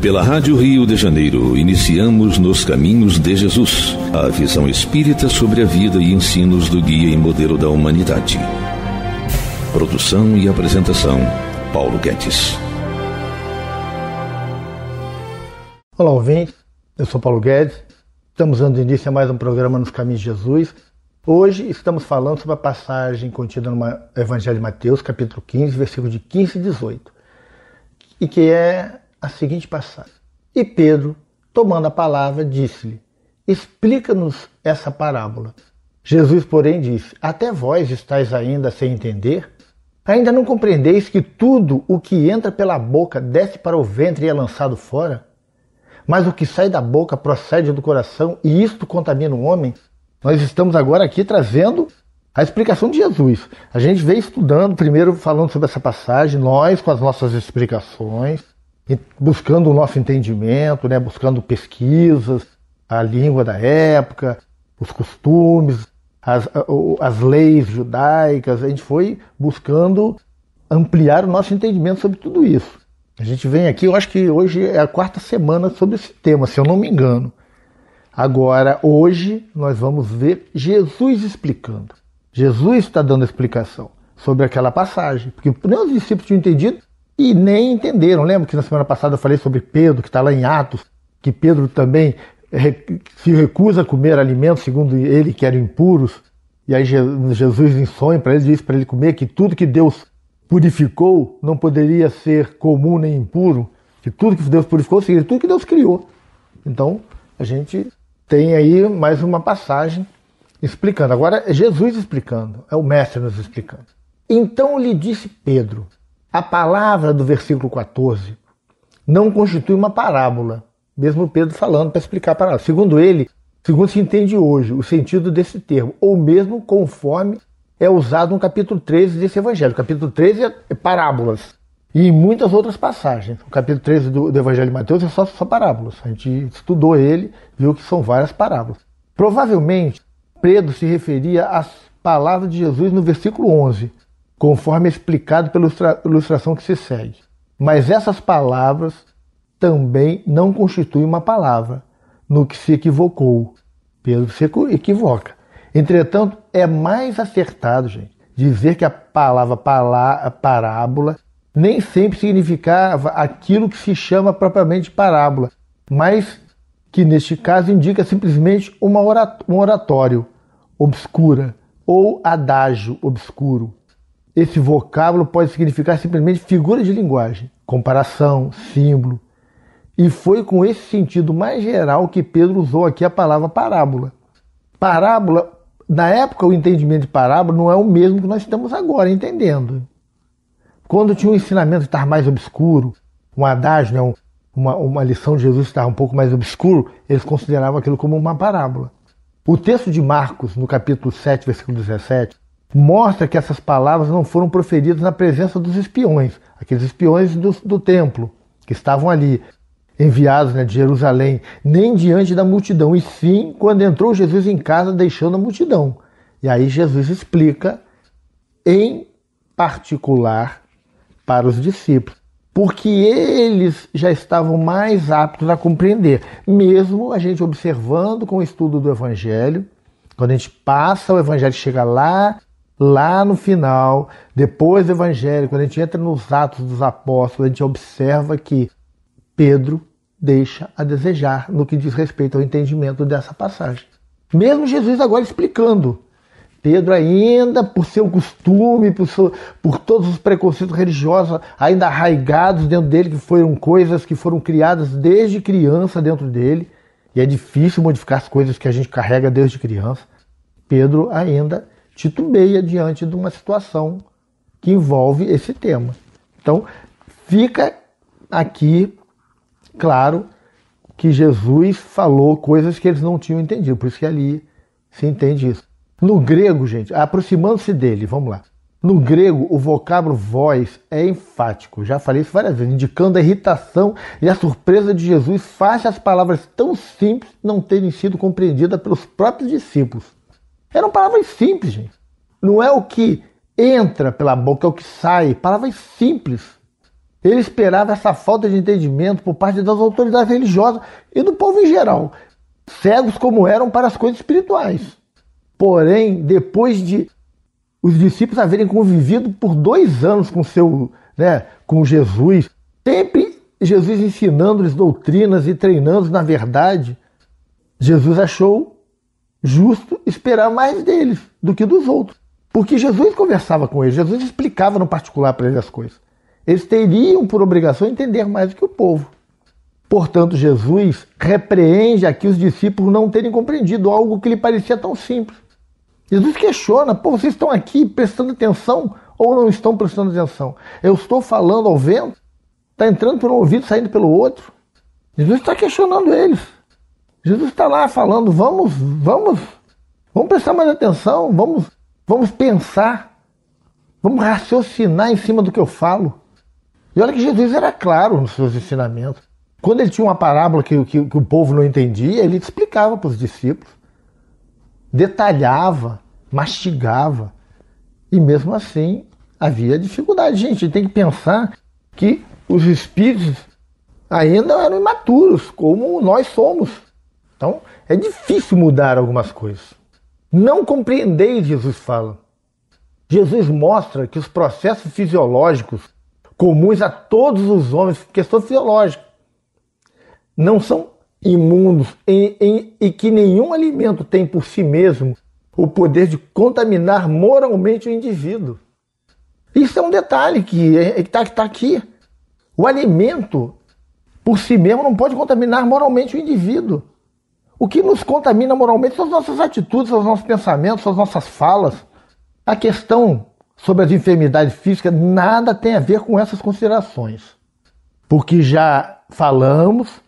Pela Rádio Rio de Janeiro, iniciamos Nos Caminhos de Jesus, a visão espírita sobre a vida e ensinos do guia e modelo da humanidade. Produção e apresentação, Paulo Guedes. Olá, ouvintes. Eu sou Paulo Guedes. Estamos dando início a mais um programa Nos Caminhos de Jesus. Hoje estamos falando sobre a passagem contida no Evangelho de Mateus, capítulo 15, versículo de 15 e 18, e que é a seguinte passagem: E Pedro, tomando a palavra, disse-lhe: Explica-nos essa parábola. Jesus, porém, disse: Até vós estáis ainda sem entender? Ainda não compreendeis que tudo o que entra pela boca desce para o ventre e é lançado fora? Mas o que sai da boca procede do coração e isto contamina o homem? Nós estamos agora aqui trazendo a explicação de Jesus. A gente veio estudando, primeiro falando sobre essa passagem, nós com as nossas explicações buscando o nosso entendimento, né, buscando pesquisas, a língua da época, os costumes, as, as leis judaicas. A gente foi buscando ampliar o nosso entendimento sobre tudo isso. A gente vem aqui, eu acho que hoje é a quarta semana sobre esse tema, se eu não me engano. Agora, hoje, nós vamos ver Jesus explicando. Jesus está dando explicação sobre aquela passagem, porque nem os discípulos tinham entendido e nem entenderam. Lembro que na semana passada eu falei sobre Pedro, que está lá em Atos, que Pedro também se recusa a comer alimentos, segundo ele, que eram impuros. E aí Jesus, em sonho para ele, disse para ele comer que tudo que Deus purificou não poderia ser comum nem impuro, que tudo que Deus purificou seria tudo que Deus criou. Então, a gente tem aí mais uma passagem explicando. Agora, é Jesus explicando, é o Mestre nos explicando. Então lhe disse Pedro: a palavra do versículo 14 não constitui uma parábola, mesmo Pedro falando para explicar a parábola. Segundo ele, segundo se entende hoje o sentido desse termo, ou mesmo conforme é usado no capítulo 13 desse evangelho. O capítulo 13 é, é parábolas. E em muitas outras passagens. O capítulo 13 do, do Evangelho de Mateus é só, só parábolas. A gente estudou ele, viu que são várias parábolas. Provavelmente, Pedro se referia às palavras de Jesus no versículo 11, conforme explicado pela ilustração que se segue. Mas essas palavras também não constituem uma palavra, no que se equivocou. Pedro se equivoca. Entretanto, é mais acertado, gente, dizer que a palavra parábola nem sempre significava aquilo que se chama propriamente parábola, mas que neste caso indica simplesmente uma orat um oratório obscura ou adágio obscuro, esse vocábulo pode significar simplesmente figura de linguagem, comparação, símbolo. E foi com esse sentido mais geral que Pedro usou aqui a palavra parábola. Parábola, na época, o entendimento de parábola não é o mesmo que nós estamos agora entendendo. Quando tinha um ensinamento que estava mais obscuro, um adágio, né, uma, uma lição de Jesus que estava um pouco mais obscuro, eles consideravam aquilo como uma parábola. O texto de Marcos, no capítulo 7, versículo 17, mostra que essas palavras não foram proferidas na presença dos espiões, aqueles espiões do, do templo que estavam ali, enviados né, de Jerusalém, nem diante da multidão, e sim quando entrou Jesus em casa, deixando a multidão. E aí Jesus explica, em particular, para os discípulos, porque eles já estavam mais aptos a compreender, mesmo a gente observando com o estudo do Evangelho. Quando a gente passa o evangelho, chega lá lá no final, depois do Evangelho, quando a gente entra nos Atos dos Apóstolos, a gente observa que Pedro deixa a desejar no que diz respeito ao entendimento dessa passagem. Mesmo Jesus agora explicando. Pedro ainda, por seu costume, por, seu, por todos os preconceitos religiosos ainda arraigados dentro dele, que foram coisas que foram criadas desde criança dentro dele, e é difícil modificar as coisas que a gente carrega desde criança, Pedro ainda titubeia diante de uma situação que envolve esse tema. Então, fica aqui claro que Jesus falou coisas que eles não tinham entendido, por isso que ali se entende isso. No grego, gente, aproximando-se dele, vamos lá. No grego, o vocábulo voz é enfático, já falei isso várias vezes, indicando a irritação e a surpresa de Jesus face às palavras tão simples não terem sido compreendidas pelos próprios discípulos. Eram palavras simples, gente. Não é o que entra pela boca, é o que sai. Palavras simples. Ele esperava essa falta de entendimento por parte das autoridades religiosas e do povo em geral, cegos como eram para as coisas espirituais. Porém, depois de os discípulos haverem convivido por dois anos com seu, né, com Jesus, sempre Jesus ensinando-lhes doutrinas e treinando-os na verdade, Jesus achou justo esperar mais deles do que dos outros. Porque Jesus conversava com eles, Jesus explicava no particular para eles as coisas. Eles teriam por obrigação entender mais do que o povo. Portanto, Jesus repreende aqui os discípulos não terem compreendido algo que lhe parecia tão simples. Jesus questiona: pô, vocês estão aqui prestando atenção ou não estão prestando atenção? Eu estou falando ao vento? Está entrando por um ouvido, saindo pelo outro? Jesus está questionando eles. Jesus está lá falando, vamos, vamos, vamos prestar mais atenção, vamos, vamos pensar, vamos raciocinar em cima do que eu falo. E olha que Jesus era claro nos seus ensinamentos. Quando ele tinha uma parábola que, que, que o povo não entendia, ele explicava para os discípulos, detalhava, mastigava. E mesmo assim havia dificuldade. Gente, a gente tem que pensar que os espíritos ainda eram imaturos, como nós somos. Então, é difícil mudar algumas coisas. Não compreendeis, Jesus fala. Jesus mostra que os processos fisiológicos comuns a todos os homens, questão fisiológica, não são imundos e, e que nenhum alimento tem por si mesmo o poder de contaminar moralmente o indivíduo. Isso é um detalhe que é, é, está tá aqui. O alimento, por si mesmo, não pode contaminar moralmente o indivíduo. O que nos contamina moralmente são as nossas atitudes, são os nossos pensamentos, são as nossas falas. A questão sobre as enfermidades físicas nada tem a ver com essas considerações. Porque já falamos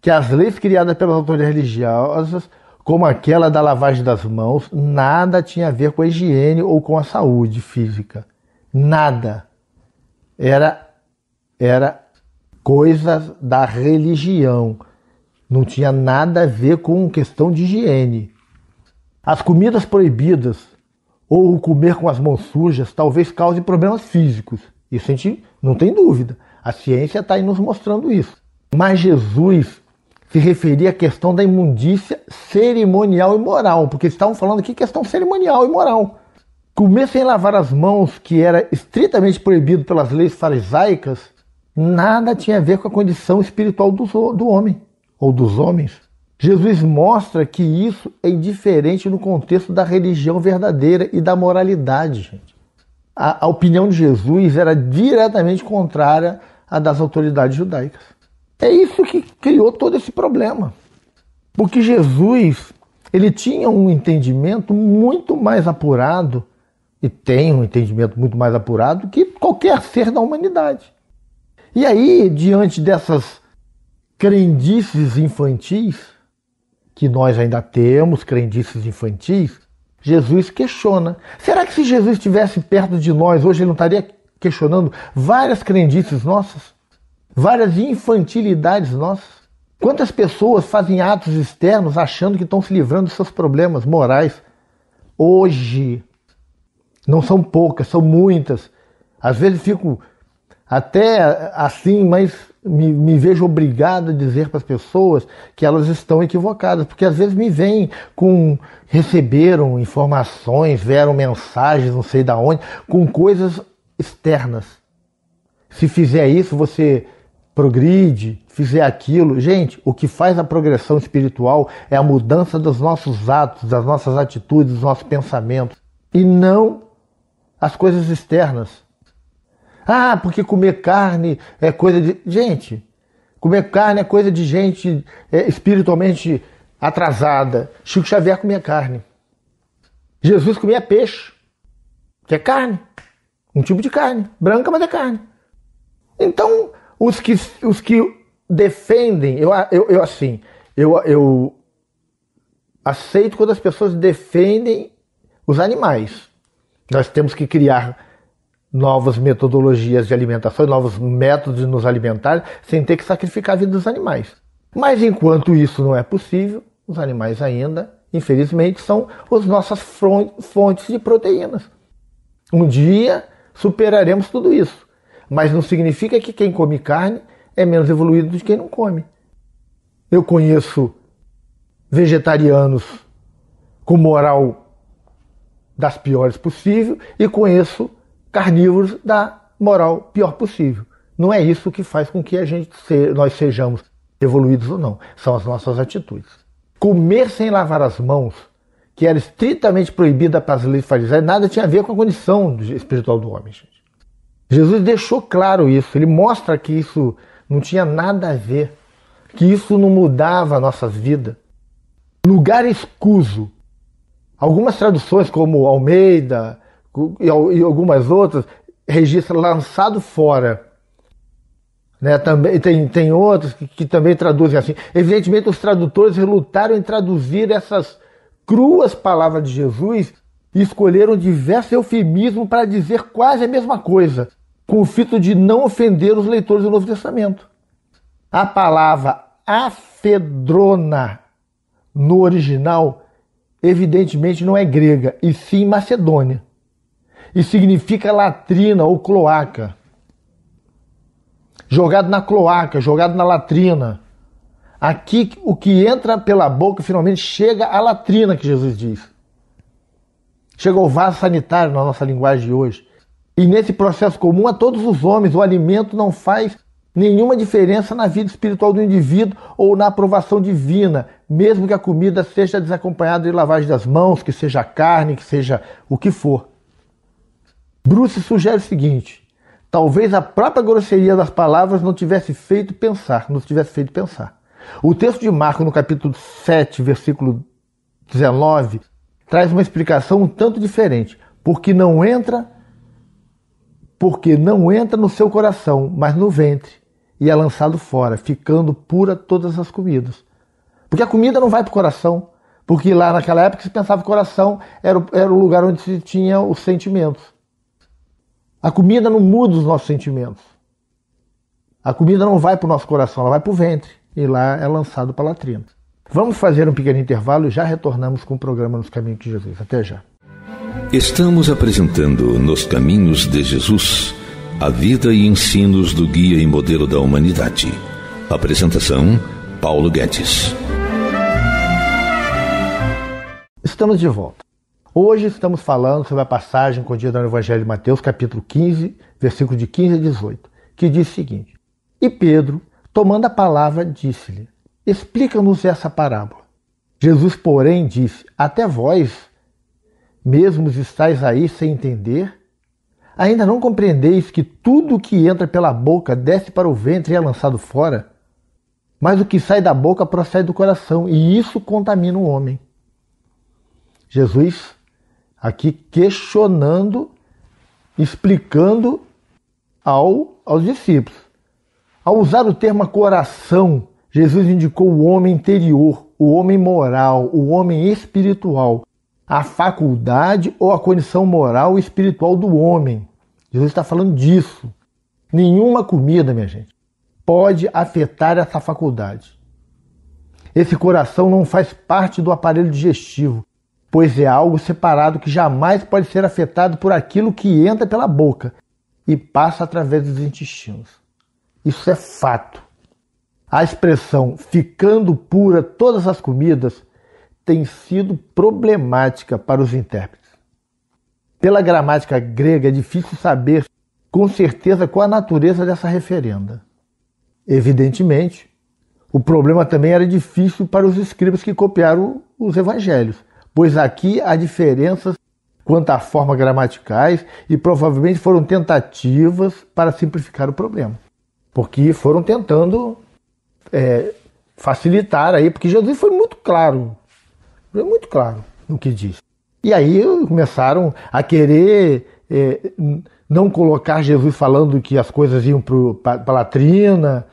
que as leis criadas pelas autoridades religiosas, como aquela da lavagem das mãos, nada tinha a ver com a higiene ou com a saúde física. Nada. Era era coisas da religião. Não tinha nada a ver com questão de higiene. As comidas proibidas ou o comer com as mãos sujas talvez cause problemas físicos. Isso a gente não tem dúvida. A ciência está aí nos mostrando isso. Mas Jesus se referia à questão da imundícia cerimonial e moral, porque estavam falando aqui questão cerimonial e moral. Comer sem lavar as mãos, que era estritamente proibido pelas leis farisaicas, nada tinha a ver com a condição espiritual do, do homem ou dos homens, Jesus mostra que isso é indiferente no contexto da religião verdadeira e da moralidade, gente. A, a opinião de Jesus era diretamente contrária à das autoridades judaicas. É isso que criou todo esse problema. Porque Jesus, ele tinha um entendimento muito mais apurado e tem um entendimento muito mais apurado que qualquer ser da humanidade. E aí, diante dessas crendices infantis, que nós ainda temos crendices infantis, Jesus questiona. Será que se Jesus estivesse perto de nós hoje, ele não estaria questionando várias crendices nossas? Várias infantilidades nossas? Quantas pessoas fazem atos externos achando que estão se livrando dos seus problemas morais? Hoje. Não são poucas, são muitas. Às vezes fico até assim, mas me, me, vejo obrigado a dizer para as pessoas que elas estão equivocadas, porque às vezes me vêm com receberam informações, vieram mensagens, não sei da onde, com coisas externas. Se fizer isso, você progride, fizer aquilo. Gente, o que faz a progressão espiritual é a mudança dos nossos atos, das nossas atitudes, dos nossos pensamentos e não as coisas externas. Ah, porque comer carne é coisa de. Gente, comer carne é coisa de gente é, espiritualmente atrasada. Chico Xavier comia carne. Jesus comia peixe, que é carne. Um tipo de carne. Branca, mas é carne. Então, os que, os que defendem, eu, eu, eu assim, eu, eu aceito quando as pessoas defendem os animais. Nós temos que criar novas metodologias de alimentação, novos métodos de nos alimentar, sem ter que sacrificar a vida dos animais. Mas enquanto isso não é possível, os animais ainda, infelizmente, são as nossas fontes de proteínas. Um dia superaremos tudo isso, mas não significa que quem come carne é menos evoluído do que quem não come. Eu conheço vegetarianos com moral das piores possível e conheço carnívoros da moral pior possível. Não é isso que faz com que a gente se, nós sejamos evoluídos ou não, são as nossas atitudes. Comer sem lavar as mãos, que era estritamente proibida para as leis fariseus, nada tinha a ver com a condição espiritual do homem. Gente. Jesus deixou claro isso, ele mostra que isso não tinha nada a ver, que isso não mudava nossas vidas Lugar escuso. Algumas traduções, como Almeida, e, algumas outras, registra lançado fora. Né, também, tem, tem outros que, que, também traduzem assim. Evidentemente, os tradutores relutaram em traduzir essas cruas palavras de Jesus e escolheram diversos eufemismos para dizer quase a mesma coisa, com o fito de não ofender os leitores do Novo Testamento. A palavra afedrona no original, evidentemente, não é grega, e sim macedônia e significa latrina ou cloaca. Jogado na cloaca, jogado na latrina. Aqui o que entra pela boca finalmente chega à latrina que Jesus diz. Chega ao vaso sanitário na nossa linguagem de hoje. E nesse processo comum a todos os homens, o alimento não faz nenhuma diferença na vida espiritual do indivíduo ou na aprovação divina, mesmo que a comida seja desacompanhada de lavagem das mãos, que seja carne, que seja o que for. Bruce sugere o seguinte: talvez a própria grosseria das palavras não tivesse feito pensar, não tivesse feito pensar. O texto de Marco, no capítulo 7, versículo 19, traz uma explicação um tanto diferente, porque não entra porque não entra no seu coração, mas no ventre, e é lançado fora, ficando pura todas as comidas. Porque a comida não vai para o coração, porque lá naquela época se pensava que o coração era, era o lugar onde se tinha os sentimentos. A comida não muda os nossos sentimentos. A comida não vai para o nosso coração, ela vai para o ventre. E lá é lançado para a latrina. Vamos fazer um pequeno intervalo e já retornamos com o programa Nos Caminhos de Jesus. Até já. Estamos apresentando Nos Caminhos de Jesus a vida e ensinos do guia e modelo da humanidade. Apresentação: Paulo Guedes. Estamos de volta. Hoje estamos falando sobre a passagem contida no Evangelho de Mateus, capítulo 15, versículo de 15 a 18, que diz o seguinte: E Pedro, tomando a palavra, disse-lhe: Explica-nos essa parábola. Jesus, porém, disse: Até vós mesmos estáis aí sem entender? Ainda não compreendeis que tudo o que entra pela boca desce para o ventre e é lançado fora? Mas o que sai da boca procede do coração, e isso contamina o homem. Jesus aqui questionando, explicando ao, aos discípulos. Ao usar o termo coração, Jesus indicou o homem interior, o homem moral, o homem espiritual, a faculdade ou a condição moral e espiritual do homem. Jesus está falando disso. Nenhuma comida, minha gente, pode afetar essa faculdade. Esse coração não faz parte do aparelho digestivo pois é algo separado que jamais pode ser afetado por aquilo que entra pela boca e passa através dos intestinos. Isso é fato. A expressão ficando pura todas as comidas tem sido problemática para os intérpretes. Pela gramática grega, é difícil saber com certeza qual a natureza dessa referenda. Evidentemente, o problema também era difícil para os escribas que copiaram os evangelhos pois aqui há diferenças quanto à forma gramaticais e provavelmente foram tentativas para simplificar o problema, porque foram tentando é, facilitar aí, porque Jesus foi muito claro, foi muito claro no que disse E aí começaram a querer é, não colocar Jesus falando que as coisas iam para a latrina,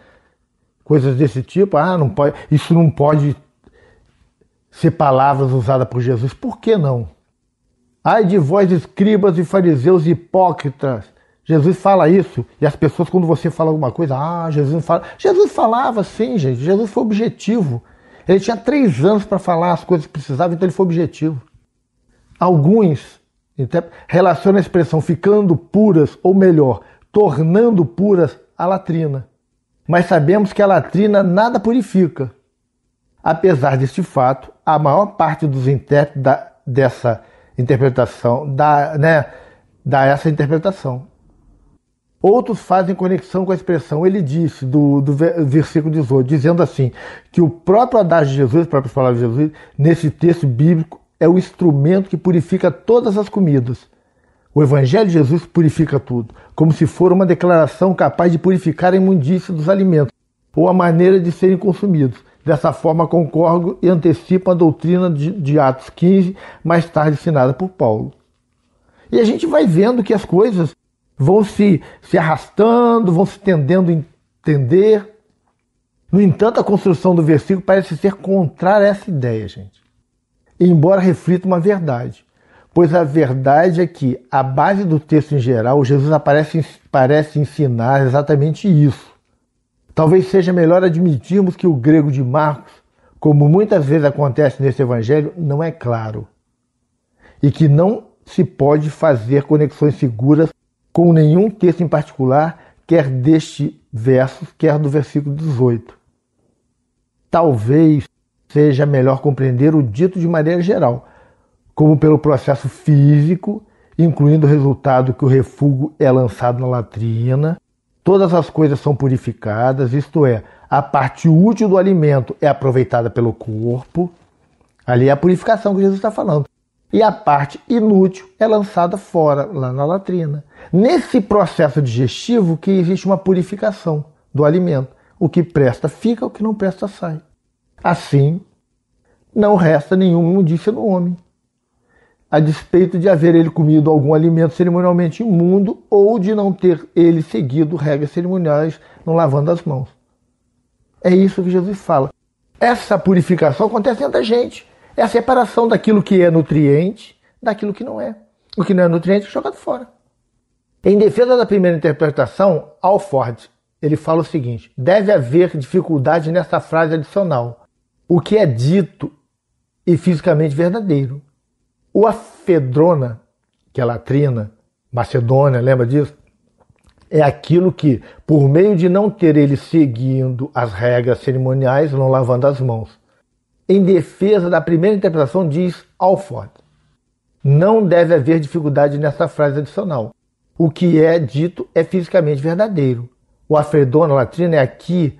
coisas desse tipo. Ah, não pode, isso não pode ser palavras usadas por Jesus. Por que não? Ai de vós, escribas e fariseus hipócritas. Jesus fala isso. E as pessoas, quando você fala alguma coisa, ah, Jesus não fala. Jesus falava sim, gente. Jesus foi objetivo. Ele tinha três anos para falar as coisas que precisava, então ele foi objetivo. Alguns então, relacionam a expressão ficando puras, ou melhor, tornando puras, a latrina. Mas sabemos que a latrina nada purifica. Apesar deste fato, a maior parte dos intérpretes da, dessa interpretação dá, né, dá essa interpretação. Outros fazem conexão com a expressão ele disse, do, do versículo 18, dizendo assim: que o próprio adagio de Jesus, as próprias palavras de Jesus, nesse texto bíblico, é o instrumento que purifica todas as comidas. O Evangelho de Jesus purifica tudo, como se for uma declaração capaz de purificar a imundícia dos alimentos ou a maneira de serem consumidos. Dessa forma, concordo e antecipo a doutrina de, de Atos 15, mais tarde ensinada por Paulo. E a gente vai vendo que as coisas vão se, se arrastando, vão se tendendo a entender. No entanto, a construção do versículo parece ser contrária a essa ideia, gente. Embora reflita uma verdade, pois a verdade é que a base do texto em geral, Jesus aparece, parece ensinar exatamente isso. Talvez seja melhor admitirmos que o grego de Marcos, como muitas vezes acontece nesse evangelho, não é claro e que não se pode fazer conexões seguras com nenhum texto em particular, quer deste verso, quer do versículo 18. Talvez seja melhor compreender o dito de maneira geral, como pelo processo físico, incluindo o resultado que o refúgio é lançado na latrina, todas as coisas são purificadas, isto é, a parte útil do alimento é aproveitada pelo corpo. Ali é a purificação que Jesus está falando. E a parte inútil é lançada fora, lá na latrina. Nesse processo digestivo que existe uma purificação do alimento. O que presta fica, o que não presta sai. Assim, não resta nenhuma imundícia no homem a despeito de haver ele comido algum alimento cerimonialmente imundo ou de não ter ele seguido regras cerimoniais não lavando as mãos. É isso que Jesus fala. Essa purificação acontece entre a gente. É a separação daquilo que é nutriente daquilo que não é. O que não é nutriente é jogado fora. Em defesa da primeira interpretação, Alford ele fala o seguinte: deve haver dificuldade nessa frase adicional. O que é dito e fisicamente verdadeiro o afedrona, que é latrina, Macedônia, lembra disso? É aquilo que, por meio de não ter ele seguindo as regras cerimoniais, não lavando as mãos. Em defesa da primeira interpretação, diz Alford. Não deve haver dificuldade nessa frase adicional. O que é dito é fisicamente verdadeiro. O afedrona latrina é aqui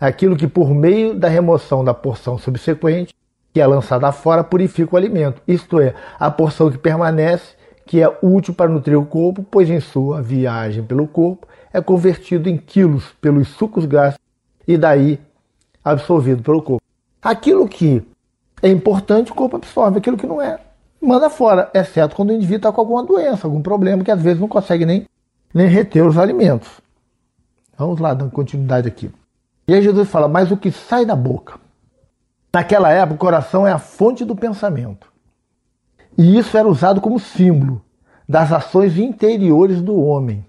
aquilo que, por meio da remoção da porção subsequente, que é lançada fora purifica o alimento, isto é, a porção que permanece, que é útil para nutrir o corpo, pois em sua viagem pelo corpo é convertido em quilos pelos sucos gástricos e daí absorvido pelo corpo. Aquilo que é importante, o corpo absorve, aquilo que não é, manda fora, exceto quando o indivíduo está com alguma doença, algum problema que às vezes não consegue nem, nem reter os alimentos. Vamos lá, dando continuidade aqui. E aí Jesus fala: Mas o que sai da boca Naquela época, o coração é a fonte do pensamento. E isso era usado como símbolo das ações interiores do homem,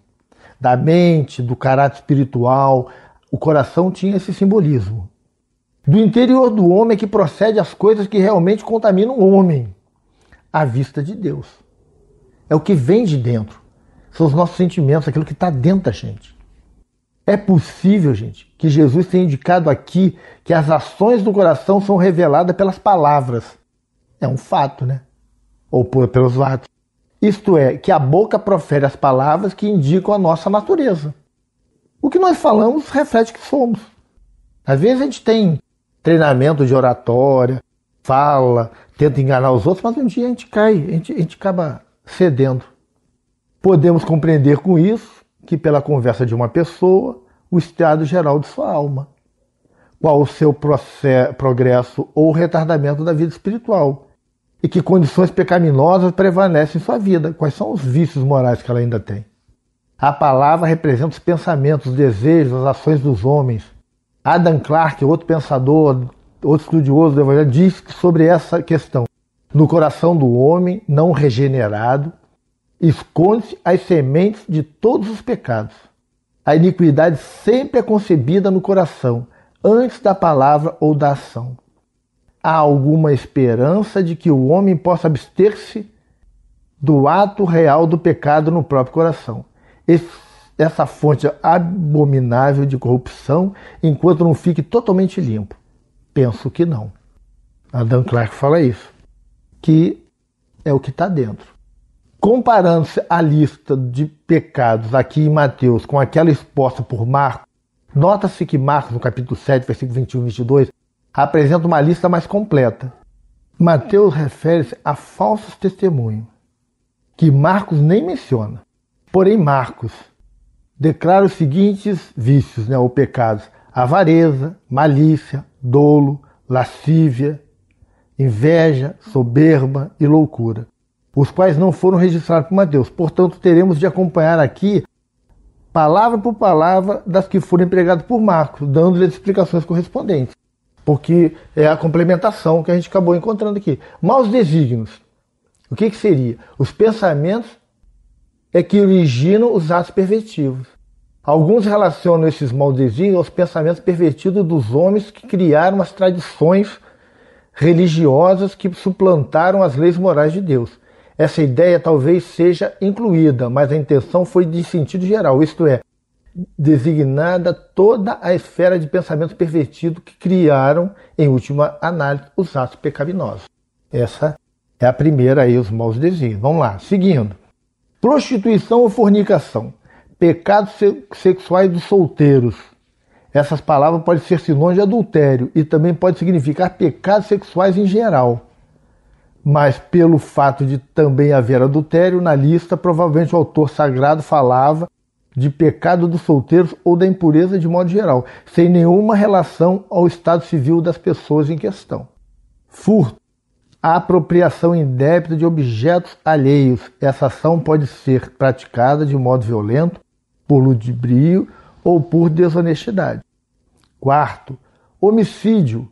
da mente, do caráter espiritual. O coração tinha esse simbolismo. Do interior do homem é que procede as coisas que realmente contaminam o homem, A vista de Deus. É o que vem de dentro. São os nossos sentimentos, aquilo que está dentro da gente. É possível, gente, que Jesus tenha indicado aqui que as ações do coração são reveladas pelas palavras. É um fato, né? Ou pelos atos. Isto é, que a boca profere as palavras que indicam a nossa natureza. O que nós falamos reflete que somos. Às vezes a gente tem treinamento de oratória, fala, tenta enganar os outros, mas um dia a gente cai, a gente, a gente acaba cedendo. Podemos compreender com isso que, pela conversa de uma pessoa, o estado geral de sua alma, qual o seu progresso ou retardamento da vida espiritual, e que condições pecaminosas prevalecem em sua vida, quais são os vícios morais que ela ainda tem. A palavra representa os pensamentos, os desejos, as ações dos homens. Adam Clarke, outro pensador, outro estudioso do Evangelho, diz que sobre essa questão: no coração do homem não regenerado esconde as sementes de todos os pecados. A iniquidade sempre é concebida no coração, antes da palavra ou da ação. Há alguma esperança de que o homem possa abster-se do ato real do pecado no próprio coração? Esse, essa fonte abominável de corrupção, enquanto não fique totalmente limpo? Penso que não. Adam Clark fala isso, que é o que está dentro comparando se a lista de pecados aqui em Mateus com aquela exposta por Marcos, nota-se que Marcos, no capítulo 7, versículo 21 e 22, apresenta uma lista mais completa. Mateus refere-se a falsos testemunhos, que Marcos nem menciona. Porém, Marcos declara os seguintes vícios né, ou pecados: avareza, malícia, dolo, lascívia, inveja, soberba e loucura os quais não foram registrados por Mateus. Portanto, teremos de acompanhar aqui palavra por palavra das que foram empregadas por Marcos, dando-lhe as explicações correspondentes, porque é a complementação que a gente acabou encontrando aqui. Maus desígnios. O que, que seria? Os pensamentos é que originam os atos pervertidos. Alguns relacionam esses maus desígnios aos pensamentos pervertidos dos homens que criaram as tradições religiosas que suplantaram as leis morais de Deus. Essa ideia talvez seja incluída, mas a intenção foi de sentido geral, isto é, designada toda a esfera de pensamento pervertido que criaram, em última análise, os atos pecaminosos. Essa é a primeira aí, os maus desejos. Vamos lá, seguindo. Prostituição ou fornicação, pecados sexuais dos solteiros. Essas palavras podem ser sinônimos de adultério e também podem significar pecados sexuais em geral mas pelo fato de também haver adultério na lista, provavelmente o autor sagrado falava de pecado dos solteiros ou da impureza de modo geral, sem nenhuma relação ao estado civil das pessoas em questão. Furto. A apropriação indébita de objetos alheios. Essa ação pode ser praticada de modo violento, por ludibrio ou por desonestidade. Quarto, homicídio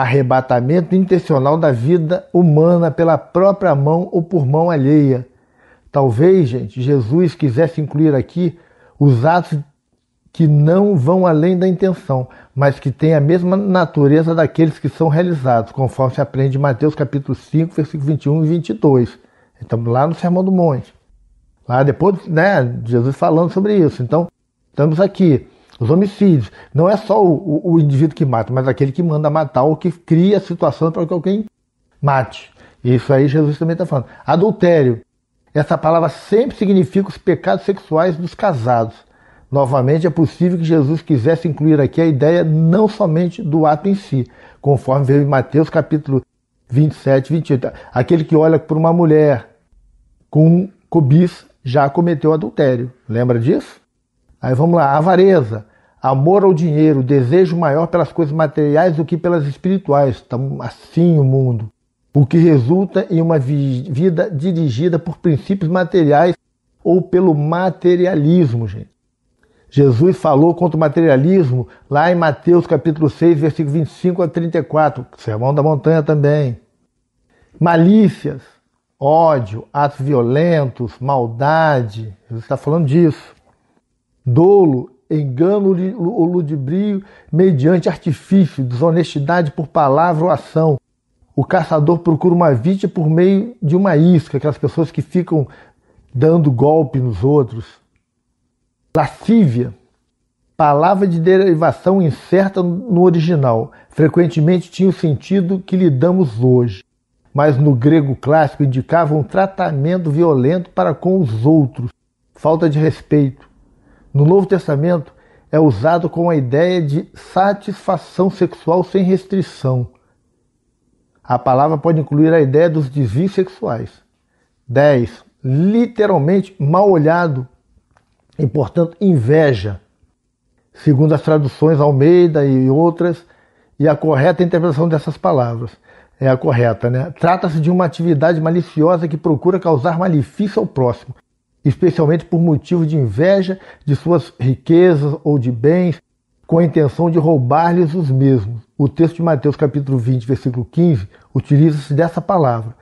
arrebatamento intencional da vida humana pela própria mão ou por mão alheia. Talvez, gente, Jesus quisesse incluir aqui os atos que não vão além da intenção, mas que têm a mesma natureza daqueles que são realizados, conforme se aprende em Mateus capítulo 5, versículo 21 e 22. Então, lá no Sermão do Monte. Lá depois, né, Jesus falando sobre isso. Então, estamos aqui os homicídios. Não é só o, o, o, indivíduo que mata, mas aquele que manda matar ou que cria a situação para que alguém mate. Isso aí Jesus também está falando. Adultério. Essa palavra sempre significa os pecados sexuais dos casados. Novamente, é possível que Jesus quisesse incluir aqui a ideia não somente do ato em si, conforme veio em Mateus capítulo 27, 28. Aquele que olha por uma mulher com cobiça já cometeu adultério. Lembra disso? Aí vamos lá, avareza, amor ao dinheiro, desejo maior pelas coisas materiais do que pelas espirituais. Está assim o mundo. O que resulta em uma vida dirigida por princípios materiais ou pelo materialismo, gente. Jesus falou contra o materialismo lá em Mateus capítulo 6, versículo 25 a 34, Sermão da Montanha também. Malícias, ódio, atos violentos, maldade, Jesus está falando disso dolo, engano ou ludibrio mediante artifício, desonestidade por palavra ou ação. O caçador procura uma vítima por meio de uma isca, aquelas pessoas que ficam dando golpe nos outros. Lascívia, palavra de derivação incerta no original, frequentemente tinha o sentido que lhe damos hoje, mas no grego clássico indicava um tratamento violento para com os outros, falta de respeito no Novo Testamento é usado com a ideia de satisfação sexual sem restrição. A palavra pode incluir a ideia dos desvios sexuais. 10. Literalmente mal olhado e, portanto, inveja. Segundo as traduções Almeida e outras, e a correta interpretação dessas palavras é a correta, né? Trata-se de uma atividade maliciosa que procura causar malefício ao próximo, especialmente por motivo de inveja de suas riquezas ou de bens, com a intenção de roubar-lhes os mesmos. O texto de Mateus capítulo 20, versículo 15, utiliza-se dessa palavra.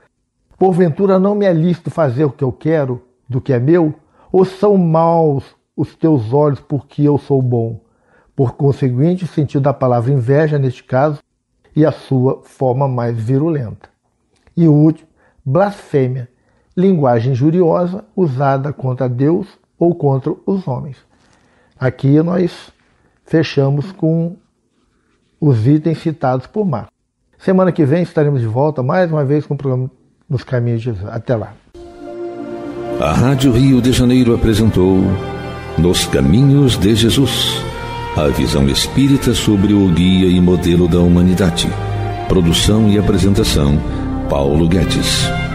Porventura não me é lícito fazer o que eu quero do que é meu? Ou são maus os teus olhos porque eu sou bom? Por conseguinte, o sentido da palavra inveja, neste caso, e a sua forma mais virulenta. E o último, blasfêmia, linguagem injuriosa usada contra Deus ou contra os homens. Aqui nós fechamos com os itens citados por Marcos. Semana que vem estaremos de volta mais uma vez com o programa Nos Caminhos de Jesus. Até lá. A Rádio Rio de Janeiro apresentou Nos Caminhos de Jesus, a visão espírita sobre o guia e modelo da humanidade. Produção e apresentação, Paulo Guedes.